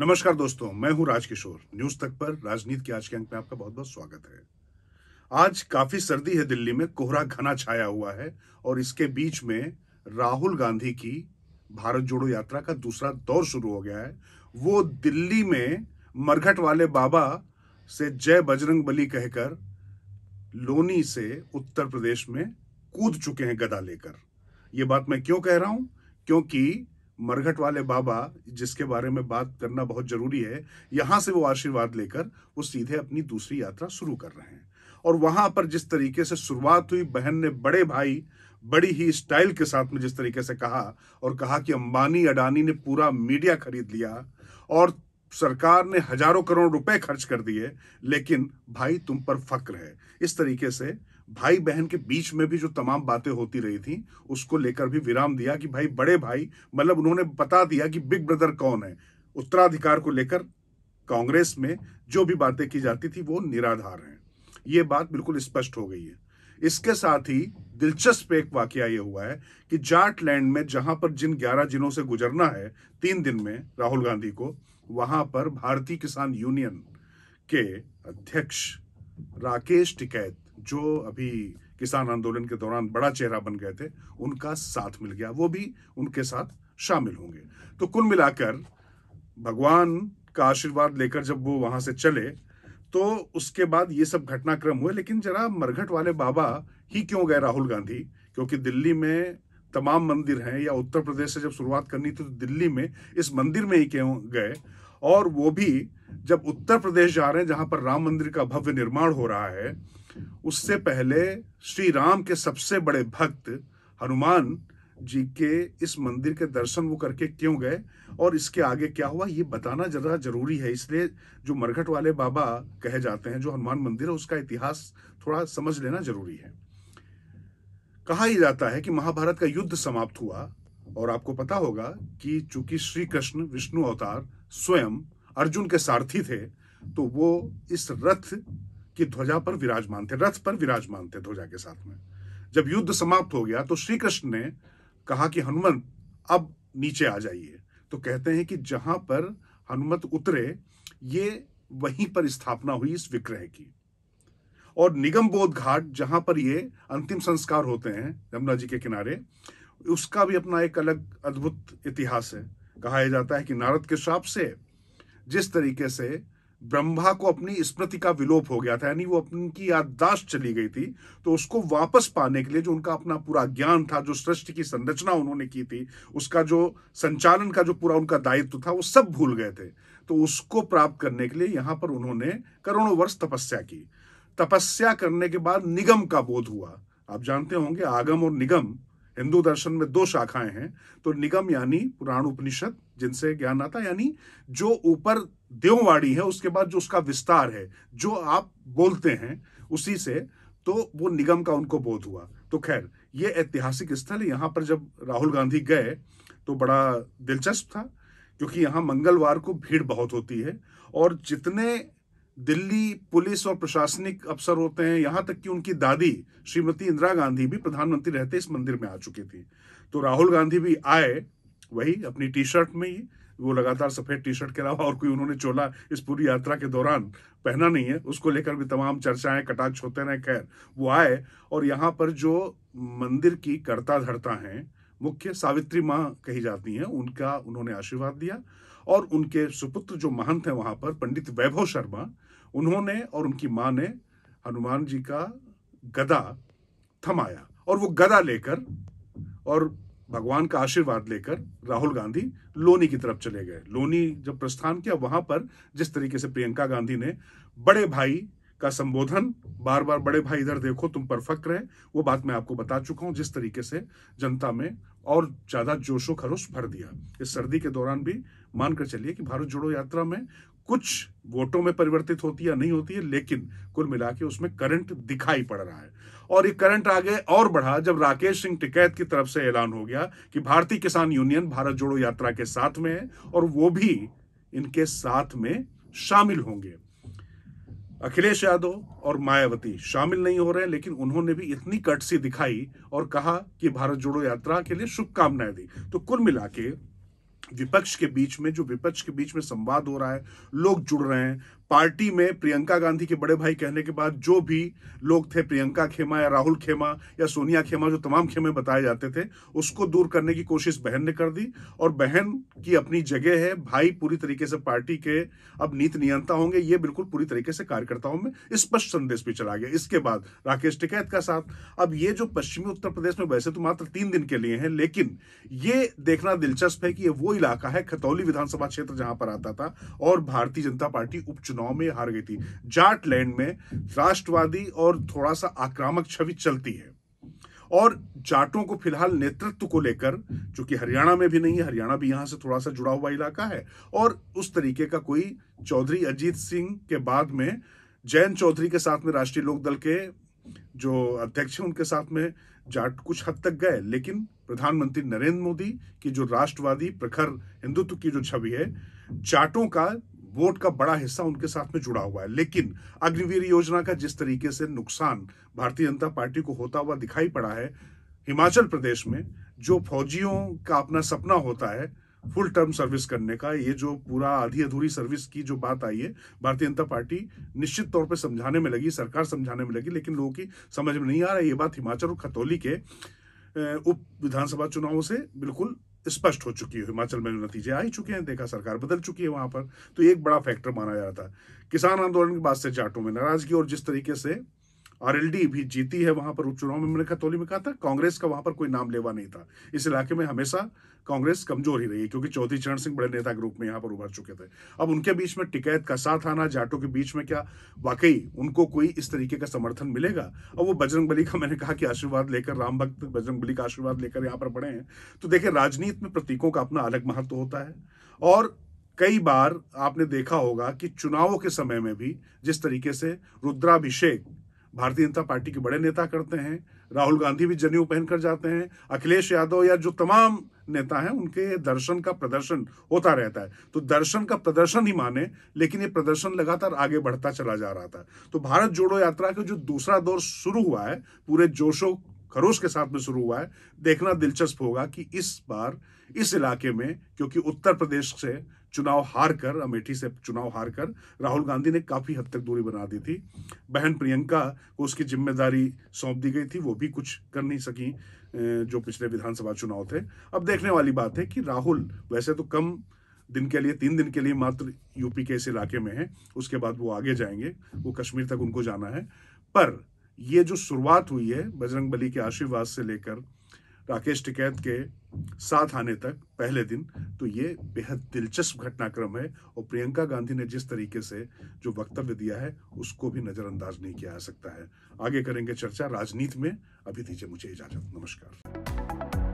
नमस्कार दोस्तों मैं हूं राजकिशोर न्यूज तक पर राजनीति के आज के अंक में आपका बहुत बहुत स्वागत है आज काफी सर्दी है दिल्ली में कोहरा घना छाया हुआ है और इसके बीच में राहुल गांधी की भारत जोड़ो यात्रा का दूसरा दौर शुरू हो गया है वो दिल्ली में मरघट वाले बाबा से जय बजरंग बली कहकर लोनी से उत्तर प्रदेश में कूद चुके हैं गदा लेकर यह बात मैं क्यों कह रहा हूं क्योंकि मरघट वाले बाबा जिसके बारे में बात करना बहुत जरूरी है यहां से वो आशीर्वाद लेकर वो सीधे अपनी दूसरी यात्रा शुरू कर रहे हैं और वहां पर जिस तरीके से शुरुआत हुई बहन ने बड़े भाई बड़ी ही स्टाइल के साथ में जिस तरीके से कहा और कहा कि अंबानी अडानी ने पूरा मीडिया खरीद लिया और सरकार ने हजारों करोड़ रुपए खर्च कर दिए लेकिन भाई तुम पर फक्र है इस तरीके से भाई बहन के बीच में भी जो तमाम बातें होती रही थी उसको लेकर भी विराम दिया कि भाई बड़े भाई मतलब उन्होंने बता दिया कि बिग ब्रदर कौन है उत्तराधिकार को लेकर कांग्रेस में जो भी बातें की जाती थी वो निराधार हैं ये बात बिल्कुल स्पष्ट हो गई है इसके साथ ही दिलचस्प एक वाक्य ये हुआ है कि जाटलैंड में जहां पर जिन ग्यारह जिलों से गुजरना है तीन दिन में राहुल गांधी को वहां पर भारतीय किसान यूनियन के अध्यक्ष राकेश टिकैत जो अभी किसान आंदोलन के दौरान बड़ा चेहरा बन गए थे उनका साथ मिल गया वो भी उनके साथ शामिल होंगे तो कुल मिलाकर भगवान का आशीर्वाद लेकर जब वो वहां से चले तो उसके बाद ये सब घटनाक्रम हुए लेकिन जरा मरघट वाले बाबा ही क्यों गए राहुल गांधी क्योंकि दिल्ली में तमाम मंदिर हैं या उत्तर प्रदेश से जब शुरुआत करनी थी तो दिल्ली में इस मंदिर में ही क्यों गए और वो भी जब उत्तर प्रदेश जा रहे हैं जहां पर राम मंदिर का भव्य निर्माण हो रहा है उससे पहले श्री राम के सबसे बड़े भक्त हनुमान जी के इस मंदिर के दर्शन वो करके क्यों गए और इसके आगे क्या हुआ ये बताना जरा जरूरी है इसलिए जो मरघट वाले बाबा कहे जाते हैं जो हनुमान मंदिर है उसका इतिहास थोड़ा समझ लेना जरूरी है कहा ही जाता है कि महाभारत का युद्ध समाप्त हुआ और आपको पता होगा कि चूंकि श्री कृष्ण विष्णु अवतार स्वयं अर्जुन के सारथी थे तो वो इस रथ कि ध्वजा पर विराजमान थे रथ पर विराजमान थे ध्वजा के साथ में जब युद्ध समाप्त हो गया तो श्री कृष्ण ने कहा कि हनुमान अब नीचे आ जाइए तो कहते हैं कि जहां पर हनुमत उतरे ये वहीं पर स्थापना हुई इस विग्रह की और निगम बोध घाट जहां पर ये अंतिम संस्कार होते हैं यमुना जी के किनारे उसका भी अपना एक अलग अद्भुत इतिहास है कहा जाता है कि नारद के श्राप से जिस तरीके से ब्रह्मा को अपनी स्मृति का विलोप हो गया था यानी वो अपनी याददाश्त चली गई थी तो उसको वापस पाने के लिए जो उनका अपना पूरा ज्ञान था जो सृष्टि की संरचना उन्होंने की थी उसका जो संचालन का जो पूरा उनका दायित्व था वो सब भूल गए थे तो उसको प्राप्त करने के लिए यहां पर उन्होंने करोड़ों वर्ष तपस्या की तपस्या करने के बाद निगम का बोध हुआ आप जानते होंगे आगम और निगम हिंदू दर्शन में दो शाखाएं हैं तो निगम यानी पुराण उपनिषद जिनसे ज्ञान आता यानी जो ऊपर देववाणी है उसके बाद जो उसका विस्तार है जो आप बोलते हैं उसी से तो वो निगम का उनको बोध हुआ तो खैर ये ऐतिहासिक स्थल है यहाँ पर जब राहुल गांधी गए तो बड़ा दिलचस्प था क्योंकि यहाँ मंगलवार को भीड़ बहुत होती है और जितने दिल्ली पुलिस और प्रशासनिक अफसर होते हैं यहां तक कि उनकी दादी श्रीमती इंदिरा गांधी भी प्रधानमंत्री रहते इस मंदिर में आ चुकी थी तो राहुल गांधी भी आए वही अपनी टी शर्ट में ही वो लगातार सफेद टी शर्ट के अलावा और कोई उन्होंने चोला इस पूरी यात्रा के दौरान पहना नहीं है उसको लेकर भी तमाम चर्चाएं कटाक्ष होते रहे खैर वो आए और यहाँ पर जो मंदिर की कर्ता धरता हैं मुख्य सावित्री माँ कही जाती हैं उनका उन्होंने आशीर्वाद दिया और उनके सुपुत्र जो महंत हैं वहाँ पर पंडित वैभव शर्मा उन्होंने और उनकी माँ ने हनुमान जी का गदा थमाया और वो गदा लेकर और भगवान का आशीर्वाद लेकर राहुल गांधी लोनी की तरफ चले गए लोनी जब प्रस्थान किया वहां पर जिस तरीके से प्रियंका गांधी ने बड़े भाई का संबोधन बार बार बड़े भाई इधर देखो तुम पर फक्र है वो बात मैं आपको बता चुका हूं जिस तरीके से जनता में और ज्यादा जोशो खरोश भर दिया इस सर्दी के दौरान भी मानकर चलिए कि भारत जोड़ो यात्रा में कुछ वोटों में परिवर्तित होती है नहीं होती है लेकिन कुल मिला के उसमें करंट दिखाई पड़ रहा है और ये करंट आगे और बढ़ा जब राकेश सिंह टिकैत की तरफ से ऐलान हो गया कि भारतीय किसान यूनियन भारत जोड़ो यात्रा के साथ में है और वो भी इनके साथ में शामिल होंगे अखिलेश यादव और मायावती शामिल नहीं हो रहे लेकिन उन्होंने भी इतनी कटसी दिखाई और कहा कि भारत जोड़ो यात्रा के लिए शुभकामनाएं दी तो कुल मिला के विपक्ष के बीच में जो विपक्ष के बीच में संवाद हो रहा है लोग जुड़ रहे हैं पार्टी में प्रियंका गांधी के बड़े भाई कहने के बाद जो भी लोग थे प्रियंका खेमा या राहुल खेमा या सोनिया खेमा जो तमाम खेमे बताए जाते थे उसको दूर करने की कोशिश बहन ने कर दी और बहन की अपनी जगह है भाई पूरी तरीके से पार्टी के अब नीति नियंता होंगे ये बिल्कुल पूरी तरीके से कार्यकर्ताओं में स्पष्ट संदेश भी चला गया इसके बाद राकेश टिकैत का साथ अब ये जो पश्चिमी उत्तर प्रदेश में वैसे तो मात्र तीन दिन के लिए है लेकिन ये देखना दिलचस्प है कि ये वो इलाका है खतौली विधानसभा क्षेत्र जहां पर आता था और भारतीय जनता पार्टी उपचुनाव चुनाव में हार गई थी जाटलैंड में राष्ट्रवादी और थोड़ा सा आक्रामक छवि चलती है और जाटों को फिलहाल नेतृत्व को लेकर जो कि हरियाणा में भी नहीं है हरियाणा भी यहां से थोड़ा सा जुड़ा हुआ इलाका है और उस तरीके का कोई चौधरी अजीत सिंह के बाद में जयंत चौधरी के साथ में राष्ट्रीय लोकदल के जो अध्यक्ष हैं उनके साथ में जाट कुछ हद तक गए लेकिन प्रधानमंत्री नरेंद्र मोदी की जो राष्ट्रवादी प्रखर हिंदुत्व की जो छवि है जाटों का वोट का बड़ा हिस्सा उनके साथ में जुड़ा हुआ है लेकिन अग्निवीर योजना का जिस तरीके से नुकसान भारतीय जनता पार्टी को होता हुआ दिखाई पड़ा है हिमाचल प्रदेश में जो फौजियों का अपना सपना होता है फुल टर्म सर्विस करने का ये जो पूरा आधी अधूरी सर्विस की जो बात आई है भारतीय जनता पार्टी निश्चित तौर पे समझाने में लगी सरकार समझाने में लगी लेकिन लोगों की समझ में नहीं आ रहा ये बात हिमाचल और खतौली के उप विधानसभा चुनावों से बिल्कुल स्पष्ट हो चुकी है हिमाचल में नतीजे आ ही चुके हैं देखा सरकार बदल चुकी है वहां पर तो एक बड़ा फैक्टर माना जाता है किसान आंदोलन के बाद से जाटों में नाराजगी और जिस तरीके से आरएलडी भी जीती है वहां पर उपचुनाव में मैंने खतौली में कहा था कांग्रेस का वहां पर कोई नाम लेवा नहीं था इस इलाके में हमेशा कांग्रेस कमजोर ही रही क्योंकि चौधरी चरण सिंह बड़े नेता रूप में यहां पर उभर चुके थे अब उनके बीच में टिकैत का साथ आना जाटों के बीच में क्या वाकई उनको कोई इस तरीके का समर्थन मिलेगा और वो बजरंग बली का मैंने कहा कि आशीर्वाद लेकर राम भक्त बजरंग बली का आशीर्वाद लेकर यहाँ पर बढ़े हैं तो देखिये राजनीति में प्रतीकों का अपना अलग महत्व होता है और कई बार आपने देखा होगा कि चुनावों के समय में भी जिस तरीके से रुद्राभिषेक भारतीय जनता पार्टी के बड़े नेता करते हैं राहुल गांधी भी जनेऊ पहनकर जाते हैं अखिलेश यादव या जो तमाम नेता हैं उनके दर्शन का प्रदर्शन होता रहता है तो दर्शन का प्रदर्शन ही माने लेकिन ये प्रदर्शन लगातार आगे बढ़ता चला जा रहा था तो भारत जोड़ो यात्रा का जो दूसरा दौर शुरू हुआ है पूरे जोशों खरोश के साथ में शुरू हुआ है देखना दिलचस्प होगा कि इस बार इस इलाके में क्योंकि उत्तर प्रदेश से चुनाव हार कर अमेठी से चुनाव हार कर राहुल गांधी ने काफी हद तक दूरी बना दी थी बहन प्रियंका को उसकी जिम्मेदारी सौंप दी गई थी वो भी कुछ कर नहीं सकी जो पिछले विधानसभा चुनाव थे अब देखने वाली बात है कि राहुल वैसे तो कम दिन के लिए तीन दिन के लिए मात्र यूपी के इस इलाके में है उसके बाद वो आगे जाएंगे वो कश्मीर तक उनको जाना है पर ये जो शुरुआत हुई है बजरंग बली के आशीर्वाद से लेकर राकेश टिकैत के साथ आने तक पहले दिन तो ये बेहद दिलचस्प घटनाक्रम है और प्रियंका गांधी ने जिस तरीके से जो वक्तव्य दिया है उसको भी नज़रअंदाज नहीं किया जा सकता है आगे करेंगे चर्चा राजनीति में अभी दीजिए मुझे इजाज़त नमस्कार